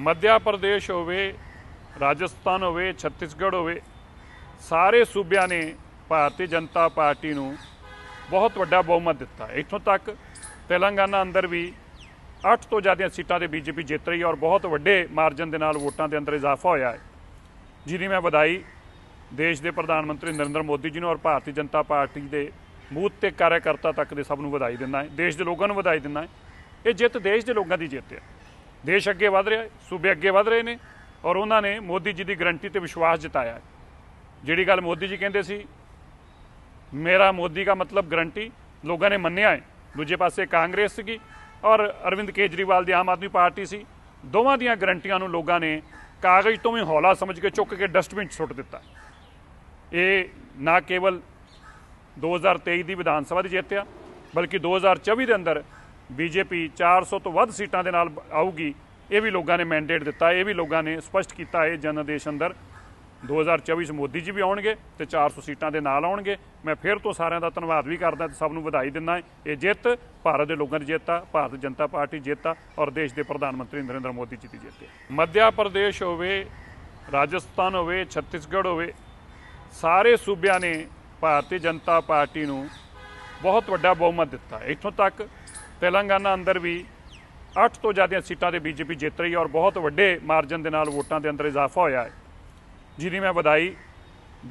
ਮੱਧਿਆ ਪ੍ਰਦੇਸ਼ ਹੋਵੇ ਰਾਜਸਥਾਨ ਹੋਵੇ ਛੱਤੀਸਗੜ੍ਹ ਹੋਵੇ ਸਾਰੇ ਸੂਬਿਆਂ ਨੇ ਭਾਰਤੀ ਜਨਤਾ ਪਾਰਟੀ ਨੂੰ ਬਹੁਤ ਵੱਡਾ ਬਹੁਮਤ ਦਿੱਤਾ ਇੱਥੋਂ ਤੱਕ ਤੇਲੰਗਾਨਾ ਅੰਦਰ ਵੀ 8 ਤੋਂ ਜ਼ਿਆਦਾ ਸੀਟਾਂ ਦੇ ਬੀਜੇਪੀ ਜਿੱਤ ਰਹੀ ਹੈ ਔਰ ਬਹੁਤ ਵੱਡੇ ਮਾਰਜਨ ਦੇ ਨਾਲ ਵੋਟਾਂ ਦੇ ਅੰਦਰ ਇਜ਼ਾਫਾ ਹੋਇਆ ਹੈ ਜਿਹਦੀ ਮੈਂ ਵਧਾਈ ਦੇਸ਼ ਦੇ ਪ੍ਰਧਾਨ ਮੰਤਰੀ ਨਰਿੰਦਰ ਮੋਦੀ ਜੀ ਨੂੰ ਔਰ ਭਾਰਤੀ ਜਨਤਾ ਪਾਰਟੀ ਦੇ ਮੂਤ ਤੇ ਕਾਰਜਕਰਤਾ ਤੱਕ ਦੇ ਸਭ ਨੂੰ ਵਧਾਈ ਦਿੰਦਾ ਹੈ ਦੇਸ਼ ਦੇ ਲੋਕਾਂ ਨੂੰ ਵਧਾਈ ਦਿੰਦਾ ਹੈ ਇਹ ਜਿੱਤ ਦੇਸ਼ ਦੇ ਲੋਕਾਂ ਦੀ ਜਿੱਤ ਹੈ ਦੇਸ਼ ਅੱਗੇ ਵਧ ਰਿਹਾ ਹੈ ਸੂਬੇ ਅੱਗੇ ਵਧ ਰਹੇ ਨੇ ਔਰ ਉਹਨਾਂ ਨੇ ਮੋਦੀ ਜੀ ਦੀ ਗਰੰਟੀ ਤੇ ਵਿਸ਼ਵਾਸ ਜਤਾਇਆ ਹੈ ਜਿਹੜੀ ਗੱਲ ਮੋਦੀ ਜੀ ਕਹਿੰਦੇ ਸੀ ਮੇਰਾ ਮੋਦੀ ਦਾ ਮਤਲਬ ਗਰੰਟੀ ਲੋਕਾਂ ਨੇ ਮੰਨਿਆ ਹੈ ਦੂਜੇ ਪਾਸੇ ਕਾਂਗਰਸ ਦੀ ਔਰ ਅਰਵਿੰਦ ਕੇਜਰੀਵਾਲ ਦੀ ਆਮ ਆਦਮੀ ਪਾਰਟੀ ਸੀ ਦੋਵਾਂ ਦੀਆਂ ਗਰੰਟੀਆਂ ਨੂੰ ਲੋਕਾਂ ਨੇ ਕਾਗਜ਼ ਤੋਂ ਵੀ ਹੌਲਾ ਸਮਝ ਕੇ ਚੁੱਕ ਕੇ ਡਸਟਬਿਨ 'ਚ ਸੁੱਟ ਦਿੱਤਾ ਇਹ ਨਾ ਕੇਵਲ 2023 ਦੀ ਵਿਧਾਨ ਸਭਾ ਦੀ ਜਿੱਤ ਆ ਬਲਕਿ 2024 ਦੇ ਅੰਦਰ ਬੀਜੇਪੀ 400 ਤੋਂ ਵੱਧ ਸੀਟਾਂ ਦੇ ਨਾਲ ਆਊਗੀ ਇਹ ਵੀ ਲੋਕਾਂ ਨੇ ਮੈਂਡੇਟ ਦਿੱਤਾ ਇਹ ਵੀ ਲੋਕਾਂ ਨੇ ਸਪਸ਼ਟ ਕੀਤਾ ਹੈ ਜਨ ਅੰਦਰ 2024 ਮੋਦੀ ਜੀ ਵੀ ਆਉਣਗੇ ਤੇ 400 ਸੀਟਾਂ ਦੇ ਨਾਲ ਆਉਣਗੇ ਮੈਂ ਫਿਰ ਤੋਂ ਸਾਰਿਆਂ ਦਾ ਧੰਨਵਾਦ ਵੀ ਕਰਦਾ ਤੇ ਸਭ ਨੂੰ ਵਧਾਈ ਦਿੰਦਾ ਇਹ ਜਿੱਤ ਭਾਰਤ ਦੇ ਲੋਕਾਂ ਦੀ ਜਿੱਤ ਆ ਭਾਰਤ ਜਨਤਾ ਪਾਰਟੀ ਜਿੱਤ ਆ ਔਰ ਦੇਸ਼ ਦੇ ਪ੍ਰਧਾਨ ਮੰਤਰੀ ਨਰਿੰਦਰ ਮੋਦੀ ਜੀ ਦੀ ਜਿੱਤ ਹੈ ਮੱਧਿਆ ਪ੍ਰਦੇਸ਼ ਹੋਵੇ ਰਾਜਸਥਾਨ ਹੋਵੇ ਛੱਤੀਸਗੜ੍ਹ ਹੋਵੇ ਸਾਰੇ ਸੂਬਿਆਂ ਨੇ ਭਾਰਤੀ ਜਨਤਾ ਪਾਰਟੀ ਨੂੰ ਬਹੁਤ ਵੱਡਾ ਬਹੁਮਤ ਦਿੱਤਾ ਇੱਥੋਂ ਤੱਕ ਤੇਲੰਗਾਨਾ ਅੰਦਰ ਵੀ 8 ਤੋਂ ਜ਼ਿਆਦਾ ਸੀਟਾਂ ਤੇ ਬੀਜੇਪੀ ਜਿੱਤ ਰਹੀ ਹੈ ਔਰ ਬਹੁਤ ਵੱਡੇ ਮਾਰਜਨ ਦੇ ਨਾਲ ਵੋਟਾਂ ਦੇ ਅੰਦਰ ਇਜ਼ਾਫਾ ਹੋਇਆ ਹੈ ਜਿਹਦੀ ਮੈਂ ਵਧਾਈ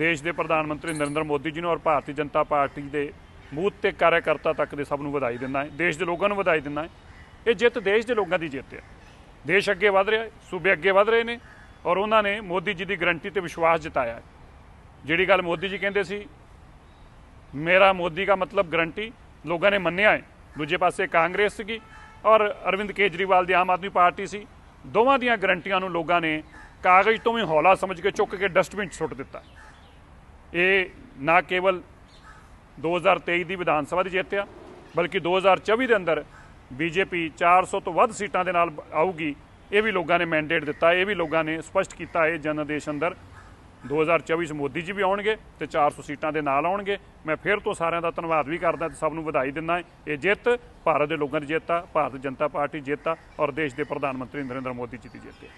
ਦੇਸ਼ ਦੇ ਪ੍ਰਧਾਨ ਮੰਤਰੀ ਨਰਿੰਦਰ ਮੋਦੀ ਜੀ ਨੂੰ ਔਰ ਭਾਰਤੀ ਜਨਤਾ ਪਾਰਟੀ ਦੇ ਮੂਤ ਤੇ ਕਾਰਜਕਰਤਾ ਤੱਕ ਦੇ ਸਭ ਨੂੰ ਵਧਾਈ ਦਿੰਦਾ ਹੈ ਦੇਸ਼ ਦੇ ਲੋਕਾਂ ਨੂੰ ਵਧਾਈ ਦਿੰਦਾ ਹੈ ਇਹ ਜਿੱਤ ਦੇਸ਼ ਦੇ ਲੋਕਾਂ ਦੀ ਜਿੱਤ ਹੈ ਦੇਸ਼ ਅੱਗੇ ਵਧ ਰਿਹਾ ਹੈ ਸੂਬੇ ਅੱਗੇ ਵਧ ਰਹੇ ਨੇ ਔਰ ਉਹਨਾਂ ਨੇ ਮੋਦੀ ਜੀ ਦੀ ਗਰੰਟੀ ਤੇ ਵਿਸ਼ਵਾਸ ਜਤਾਇਆ ਹੈ ਜਿਹੜੀ ਗੱਲ ਮੋਦੀ ਜੀ ਕਹਿੰਦੇ ਸੀ ਮੇਰਾ ਮੋਦੀ ਦਾ ਮਤਲਬ ਗਰੰਟੀ ਲੋਕਾਂ ਨੇ ਮੰਨਿਆ ਹੈ ਦੂਜੇ ਪਾਸੇ ਕਾਂਗਰਸ ਸੀਗੀ ਔਰ ਅਰਵਿੰਦ ਕੇਜਰੀਵਾਲ ਦੀ ਆਮ ਆਦਮੀ ਪਾਰਟੀ ਸੀ ਦੋਵਾਂ ਦੀਆਂ ਗਰੰਟੀਆਂ ਨੂੰ ਲੋਕਾਂ ਨੇ ਕਾਗਜ਼ ਤੋਂ ਵੀ ਹੌਲਾ ਸਮਝ ਕੇ ਚੁੱਕ ਕੇ ਡਸਟਬਿਨ 'ਚ ਸੁੱਟ ਦਿੱਤਾ ਇਹ ਨਾ ਕੇਵਲ 2023 ਦੀ ਵਿਧਾਨ ਸਭਾ ਦੀ ਜਿੱਤ ਆ ਬਲਕਿ 2024 ਦੇ ਅੰਦਰ ਬੀਜੇਪੀ 400 ਤੋਂ ਵੱਧ ਸੀਟਾਂ ਦੇ ਨਾਲ ਆਊਗੀ ਇਹ ਵੀ ਲੋਕਾਂ ਨੇ ਮੈਂਡੇਟ ਦਿੱਤਾ ਇਹ ਵੀ ਲੋਕਾਂ ਨੇ ਸਪਸ਼ਟ ਕੀਤਾ ਇਹ ਜਨਾਦੇਸ਼ ਅੰਦਰ 2024 ਚ ਮੋਦੀ ਜੀ ਵੀ ਆਉਣਗੇ ਤੇ 400 ਸੀਟਾਂ ਦੇ ਨਾਲ ਆਉਣਗੇ ਮੈਂ ਫਿਰ ਤੋਂ ਸਾਰਿਆਂ ਦਾ ਧੰਨਵਾਦ ਵੀ ਕਰਦਾ ਤੇ ਸਭ ਨੂੰ ਵਧਾਈ ਦਿੰਦਾ ਇਹ ਜਿੱਤ ਭਾਰਤ ਦੇ ਲੋਕਾਂ ਦੀ ਜਿੱਤ ਆ ਭਾਰਤ ਜਨਤਾ ਪਾਰਟੀ ਜਿੱਤ ਆ ਔਰ ਦੇਸ਼ ਦੇ ਪ੍ਰਧਾਨ ਮੰਤਰੀ ਨਰਿੰਦਰ ਮੋਦੀ ਜੀ ਦੀ ਜਿੱਤ ਹੈ